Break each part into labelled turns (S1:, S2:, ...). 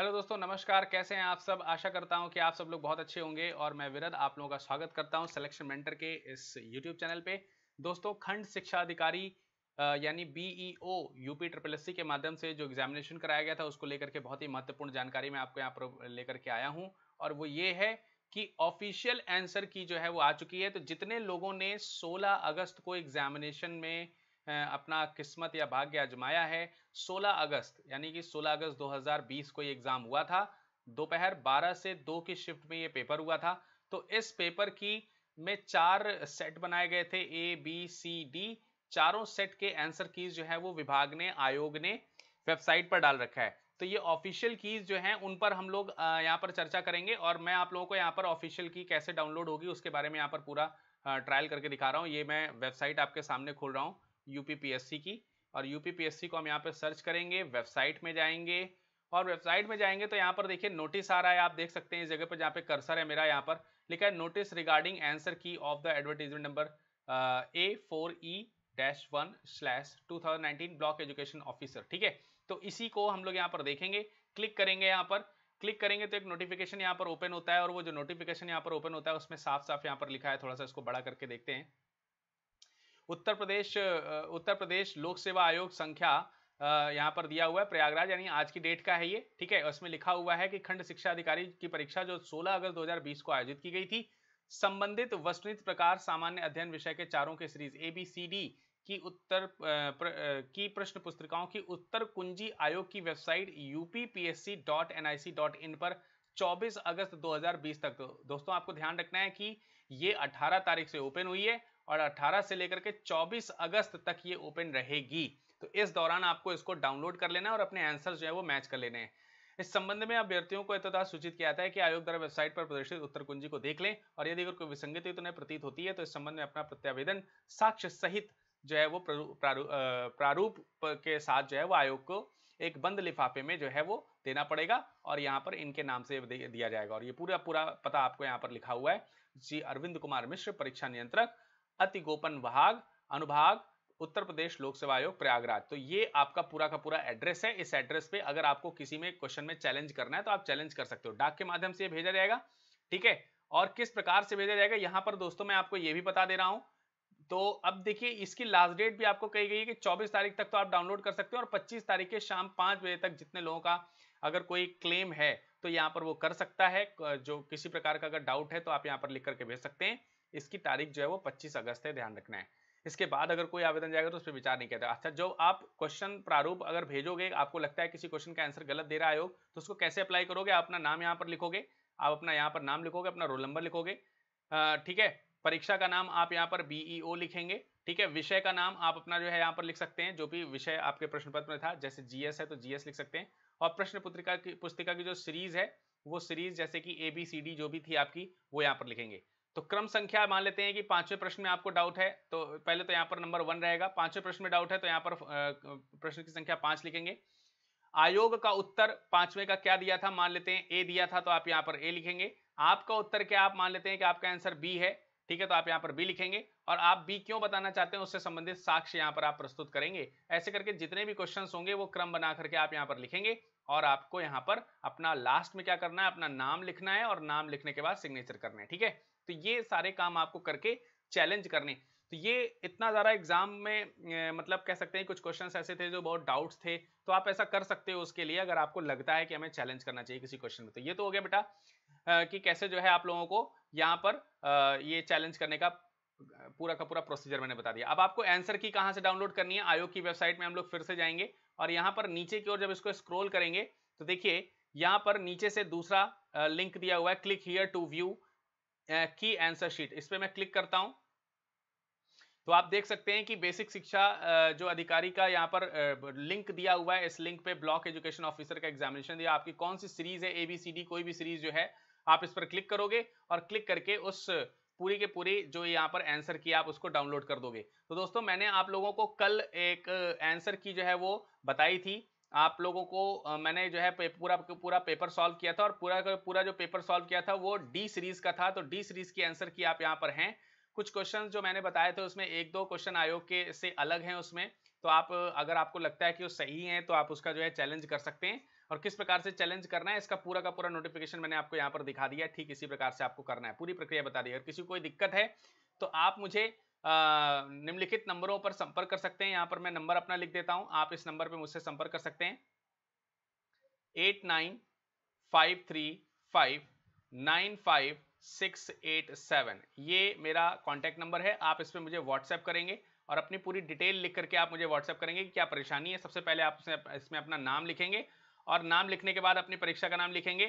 S1: hello दोस्तों नमस्कार कैसे हैं आप सब आशा करता हूं कि आप सब लोग बहुत अच्छे होंगे और मैं विरद आप लोगों का स्वागत करता हूं सिलेक्शन मेंटर के इस यूट्यूब चैनल पे दोस्तों खंड शिक्षा अधिकारी यानी बीईओ यूपी ट्रिपल एस के माध्यम से जो एग्जामिनेशन कराया गया था उसको लेकर के बहुत ही महत्वपूर्ण जानकारी मैं आपको यहाँ पर लेकर के आया हूँ और वो ये है कि ऑफिशियल आंसर की जो है वो आ चुकी है तो जितने लोगों ने सोलह अगस्त को एग्जामिनेशन में अपना किस्मत या भाग्य आजमाया है 16 अगस्त यानी कि 16 अगस्त 2020 को ये एग्ज़ाम हुआ था दोपहर 12 से 2 की शिफ्ट में ये पेपर हुआ था तो इस पेपर की में चार सेट बनाए गए थे ए बी सी डी चारों सेट के आंसर कीज जो है वो विभाग ने आयोग ने वेबसाइट पर डाल रखा है तो ये ऑफिशियल कीज जो हैं उन पर हम लोग यहाँ पर चर्चा करेंगे और मैं आप लोगों को यहाँ पर ऑफिशियल की कैसे डाउनलोड होगी उसके बारे में यहाँ पर पूरा ट्रायल करके दिखा रहा हूँ ये मैं वेबसाइट आपके सामने खोल रहा हूँ यूपीपीएससी की और यूपीपीएससी को हम यहाँ पर सर्च करेंगे वेबसाइट में जाएंगे और वेबसाइट में जाएंगे तो यहाँ पर देखिए नोटिस आ रहा है आप देख सकते हैं इस जगह पर जहाँ पे कर्सर है मेरा यहाँ पर लिखा है notice regarding answer key of the advertisement number A four E dash one slash two thousand nineteen block education officer ठीक है तो इसी को हम लोग यहाँ पर देखेंगे क्लिक करेंगे यहाँ पर क्लिक करेंगे तो एक नोटिफिकेशन यहाँ पर ओपन होता है और वो जो नोटिफिकेशन यहाँ पर ओपन होता है उसमें साफ साफ यहाँ पर लिखा है थोड़ा सा इसको बड़ा करके देखते हैं उत्तर प्रदेश उत्तर प्रदेश लोक सेवा आयोग संख्या यहाँ पर दिया हुआ है प्रयागराज यानी आज की डेट का है ये ठीक है उसमें लिखा हुआ है कि खंड शिक्षा अधिकारी की परीक्षा जो 16 अगस्त 2020 को आयोजित की गई थी संबंधित वस्तुनित प्रकार सामान्य अध्ययन विषय के चारों के series A B C D की उत्तर प्र, की प्रश्न पुस्तिकाओं की उत्तर कुंजी आयोग की वेबसाइट यूपीपीएससी.एनआईसी.इन पर 24 अगस्त 2020 तक तो दोस्तों आपको ध्यान रखना है कि ये 18 तारीख से ओपन हुई है और 18 से लेकर के 24 अगस्त तक ये ओपन रहेगी तो इस दौरान आपको इसको डाउनलोड कर लेना है और अपने आंसर जो है वो मैच कर लेने हैं इस संबंध में अभ्यर्थियों को इतना सूचित किया जाता है कि आयोग द्वारा वेबसाइट पर प्रदर्शित उत्तर कुंजी को देख लें और यदि अगर कोई विसंगति तो प्रतीत होती है तो इस संबंध में अपना प्रत्यावेदन साक्ष्य सहित जो है वो प्रारूप के साथ जो है वो आयोग को एक बंद लिफाफे में जो है वो देना पड़ेगा और यहाँ पर इनके नाम से दिया जाएगा और ये पूरा पूरा पता आपको यहाँ पर लिखा हुआ है जी अरविंद कुमार मिश्र परीक्षा नियंत्रक अति गोपन भाग अनुभाग उत्तर प्रदेश लोक सेवा आयोग प्रयागराज तो ये आपका पूरा का पूरा एड्रेस है इस एड्रेस पे अगर आपको किसी में क्वेश्चन में चैलेंज करना है तो आप चैलेंज कर सकते हो डाक के माध्यम से भेजा जाएगा ठीक है और किस प्रकार से भेजा जाएगा यहाँ पर दोस्तों मैं आपको ये भी बता दे रहा हूँ तो अब देखिए इसकी लास्ट डेट भी आपको कही गई है कि 24 तारीख तक तो आप डाउनलोड कर सकते हो और 25 तारीख के शाम पाँच बजे तक जितने लोगों का अगर कोई क्लेम है तो यहाँ पर वो कर सकता है जो किसी प्रकार का अगर डाउट है तो आप यहाँ पर लिख करके भेज सकते हैं इसकी तारीख जो है वो 25 अगस्त है ध्यान रखना है इसके बाद अगर कोई आवेदन जाएगा तो उस पर विचार नहीं कहता अच्छा जो आप क्वेश्चन प्रारूप अगर भेजोगे आपको लगता है किसी क्वेश्चन का आंसर गलत दे रहा है आयोग तो उसको कैसे अप्लाई करोगे आप अपना नाम यहाँ पर लिखोगे आप अपना यहाँ पर नाम लिखोगे अपना रोल नंबर लिखोगे ठीक है परीक्षा का नाम आप यहाँ पर बीईओ e लिखेंगे ठीक है विषय का नाम आप अपना जो है यहाँ पर लिख सकते हैं जो भी विषय आपके प्रश्न पत्र में था जैसे जीएस है तो जीएस लिख सकते हैं और प्रश्न पुस्तिका की पुस्तिका की जो सीरीज है वो सीरीज जैसे कि ए बी सी डी जो भी थी आपकी वो यहाँ पर लिखेंगे तो क्रम संख्या मान लेते हैं कि पांचवें प्रश्न में आपको डाउट है तो पहले तो यहाँ पर नंबर वन रहेगा पांचवें प्रश्न में डाउट है तो यहाँ पर प्रश्न की संख्या पांच लिखेंगे आयोग का उत्तर पांचवें का क्या दिया था मान लेते हैं ए दिया था तो आप यहाँ पर ए लिखेंगे आपका उत्तर क्या आप मान लेते हैं कि आपका आंसर बी है ठीक है तो आप यहाँ पर बी लिखेंगे और आप बी क्यों बताना चाहते हैं उससे संबंधित साक्ष्य यहाँ पर आप प्रस्तुत करेंगे ऐसे करके जितने भी क्वेश्चन होंगे वो क्रम बना करके आप यहाँ पर लिखेंगे और आपको यहाँ पर अपना लास्ट में क्या करना है अपना नाम लिखना है और नाम लिखने के बाद सिग्नेचर करना है ठीक है तो ये सारे काम आपको करके चैलेंज करने तो ये इतना ज़्यादा एग्जाम में मतलब कह सकते हैं कुछ क्वेश्चंस ऐसे थे जो बहुत डाउट्स थे तो आप ऐसा कर सकते हो उसके लिए अगर आपको लगता है कि हमें चैलेंज करना चाहिए किसी क्वेश्चन में तो ये तो हो गया बेटा कि कैसे जो है आप लोगों को यहाँ पर ये चैलेंज करने का पूरा का पूरा प्रोसीजर मैंने बता दिया अब आपको आंसर की कहाँ से डाउनलोड करनी है आयोग की वेबसाइट में हम लोग फिर से जाएंगे और यहाँ पर नीचे की ओर जब इसको स्क्रोल करेंगे तो देखिए यहाँ पर नीचे से दूसरा लिंक दिया हुआ है click here to view key answer sheet इस पर मैं क्लिक करता हूं तो आप देख सकते हैं कि बेसिक शिक्षा जो अधिकारी का यहाँ पर लिंक दिया हुआ है इस लिंक पे ब्लॉक एजुकेशन ऑफिसर का एग्जामिनेशन दिया आपकी कौन सी सीरीज है ए बी सी डी कोई भी सीरीज जो है आप इस पर क्लिक करोगे और क्लिक करके उस पूरी के पूरी जो यहाँ पर आंसर की आप उसको डाउनलोड कर दोगे तो दोस्तों मैंने आप लोगों को कल एक आंसर की जो है वो बताई थी आप लोगों को मैंने जो है पूरा पूरा पेपर सॉल्व किया था और पूरा पूरा जो पेपर सॉल्व किया था वो डी सीरीज का था तो डी सीरीज की आंसर की आप यहाँ पर हैं कुछ क्वेश्चन जो मैंने बताए थे उसमें एक दो क्वेश्चन आयोग के से अलग हैं उसमें तो आप अगर आपको लगता है कि वो सही है तो आप उसका जो है चैलेंज कर सकते हैं और किस प्रकार से चैलेंज करना है इसका पूरा का पूरा नोटिफिकेशन मैंने आपको यहाँ पर दिखा दिया ठीक इसी प्रकार से आपको करना है पूरी प्रक्रिया बता दी अगर किसी कोई दिक्कत है तो आप मुझे निम्नलिखित नंबरों पर संपर्क कर सकते हैं यहाँ पर मैं नंबर अपना लिख देता हूँ आप इस नंबर पर मुझसे संपर्क कर सकते हैं eight nine five three five nine five six eight seven ये मेरा कॉन्टैक्ट नंबर है आप इस पर मुझे व्हाट्सएप करेंगे और अपनी पूरी डिटेल लिख करके आप मुझे व्हाट्सएप करेंगे कि क्या परेशानी है सबसे पहले आप इसमें अपना नाम लिखेंगे और नाम लिखने के बाद अपनी परीक्षा का नाम लिखेंगे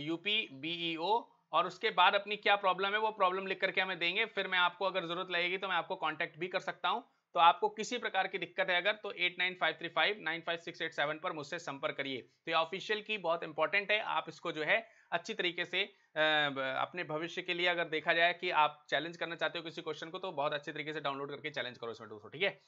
S1: यूपी ओ और उसके बाद अपनी क्या प्रॉब्लम है वो प्रॉब्लम लिख करके हमें देंगे फिर मैं आपको अगर जरूरत लगेगी तो मैं आपको कॉन्टैक्ट भी कर सकता हूँ तो आपको किसी प्रकार की दिक्कत है अगर तो eight nine five three five nine five six eight seven पर मुझसे संपर्क करिए तो ये ऑफिशियल की बहुत इंपॉर्टेंट है आप इसको जो है अच्छी तरीके से अपने भविष्य के लिए अगर देखा जाए कि आप चैलेंज करना चाहते हो किसी क्वेश्चन को तो बहुत अच्छे तरीके से डाउनलोड करके चैलेंज करो इसमें दोस्तों ठीक है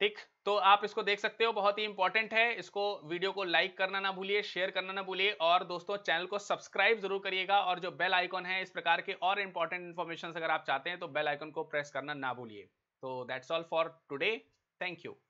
S1: ठीक तो आप इसको देख सकते हो बहुत ही इंपॉर्टेंट है इसको वीडियो को लाइक करना ना भूलिए शेयर करना ना भूलिए और दोस्तों चैनल को सब्सक्राइब जरूर करिएगा और जो बेल आइकॉन है इस प्रकार के और इंपॉर्टेंट इन्फॉर्मेशन अगर आप चाहते हैं तो बेल आइकॉन को प्रेस करना ना भूलिए तो that's all for today thank you